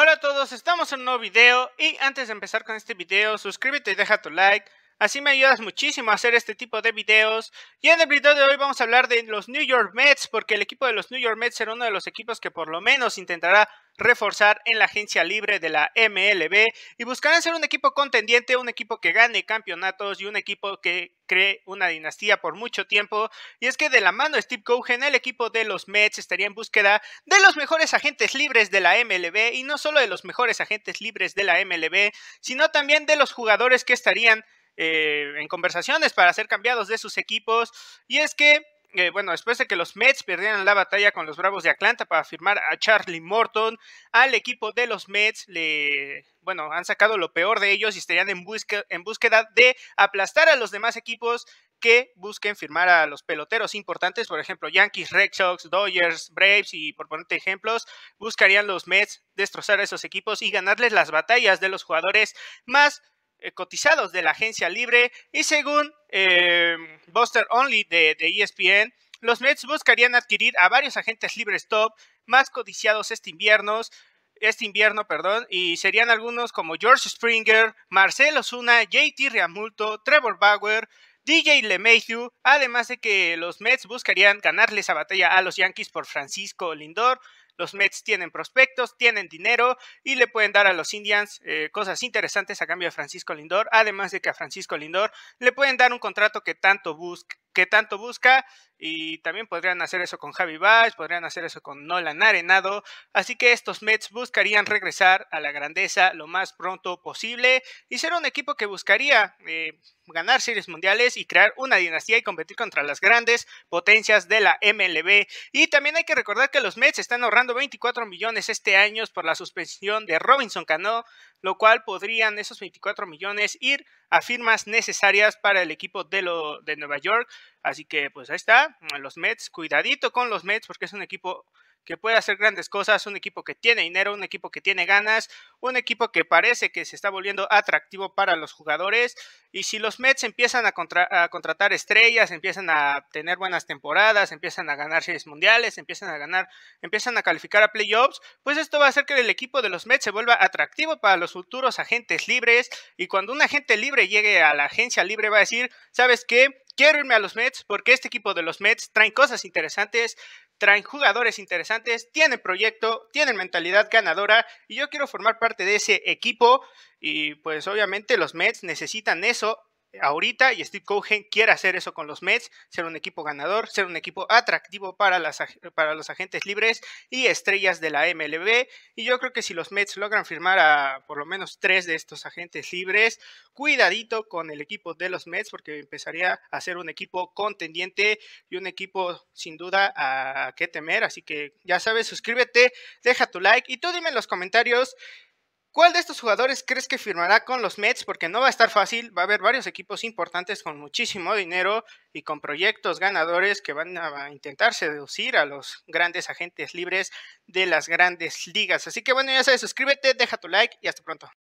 Hola a todos, estamos en un nuevo video y antes de empezar con este video, suscríbete y deja tu like, Así me ayudas muchísimo a hacer este tipo de videos. Y en el video de hoy vamos a hablar de los New York Mets, porque el equipo de los New York Mets será uno de los equipos que por lo menos intentará reforzar en la agencia libre de la MLB y buscarán ser un equipo contendiente, un equipo que gane campeonatos y un equipo que cree una dinastía por mucho tiempo. Y es que de la mano de Steve Cohen, el equipo de los Mets estaría en búsqueda de los mejores agentes libres de la MLB y no solo de los mejores agentes libres de la MLB, sino también de los jugadores que estarían eh, en conversaciones para ser cambiados de sus equipos. Y es que eh, bueno, después de que los Mets perdieran la batalla con los Bravos de Atlanta para firmar a Charlie Morton, al equipo de los Mets le, bueno, han sacado lo peor de ellos y estarían en, en búsqueda de aplastar a los demás equipos que busquen firmar a los peloteros importantes, por ejemplo, Yankees, Red Sox, Dodgers, Braves y por ponerte ejemplos, buscarían los Mets destrozar a esos equipos y ganarles las batallas de los jugadores más eh, cotizados de la agencia libre y según eh, Buster Only de, ESPN, e los Mets buscarían adquirir a varios agentes libres top más codiciados este invierno, este invierno, perdón, y serían algunos como George Springer, Marcelo Zuna, JT Riamulto, Trevor Bauer, DJ LeMahieu, además de que los Mets buscarían ganarles esa batalla a los Yankees por Francisco Lindor, los Mets tienen prospectos, tienen dinero y le pueden dar a los Indians eh, cosas interesantes a cambio de Francisco Lindor, además de que a Francisco Lindor le pueden dar un contrato que tanto, que tanto busca y también podrían hacer eso con Javi Baez, podrían hacer eso con Nolan Arenado, así que estos Mets buscarían regresar a la grandeza lo más pronto posible y ser un equipo que buscaría eh, ganar series mundiales y crear una dinastía y competir contra las grandes potencias de la MLB y también hay que recordar que los Mets están ahorrando 24 millones este año por la suspensión de Robinson Cano, lo cual podrían esos 24 millones ir a firmas necesarias para el equipo de, lo, de Nueva York. Así que pues ahí está, los Mets, cuidadito con los Mets porque es un equipo que puede hacer grandes cosas, un equipo que tiene dinero, un equipo que tiene ganas, un equipo que parece que se está volviendo atractivo para los jugadores. Y si los Mets empiezan a, a contratar estrellas, empiezan a tener buenas temporadas, empiezan a ganar series mundiales, empiezan a ganar, empiezan a calificar a playoffs, pues esto va a hacer que el equipo de los Mets se vuelva atractivo para los futuros agentes libres. Y cuando un agente libre llegue a la agencia libre, va a decir, ¿sabes qué? quiero irme a los Mets porque este equipo de los Mets traen cosas interesantes, traen jugadores interesantes, tienen proyecto, tienen mentalidad ganadora y yo quiero formar parte de ese equipo y pues obviamente los Mets necesitan eso ahorita y Steve Cohen quiere hacer eso con los Mets, ser un equipo ganador, ser un equipo atractivo para, las, para los agentes libres y estrellas de la MLB. Y yo creo que si los Mets logran firmar a por lo menos tres de estos agentes libres, cuidadito con el equipo de los Mets porque empezaría a ser un equipo contendiente y un equipo sin duda a, qué temer. Así que ya sabes, suscríbete, deja tu like y tú dime en los comentarios ¿Cuál de estos jugadores crees que firmará con los Mets? Porque no va a estar fácil, va a haber varios equipos importantes con muchísimo dinero y con proyectos ganadores que van a intentar seducir a los grandes agentes libres de las grandes ligas. Así que bueno, ya sabes, suscríbete, deja tu like y hasta pronto.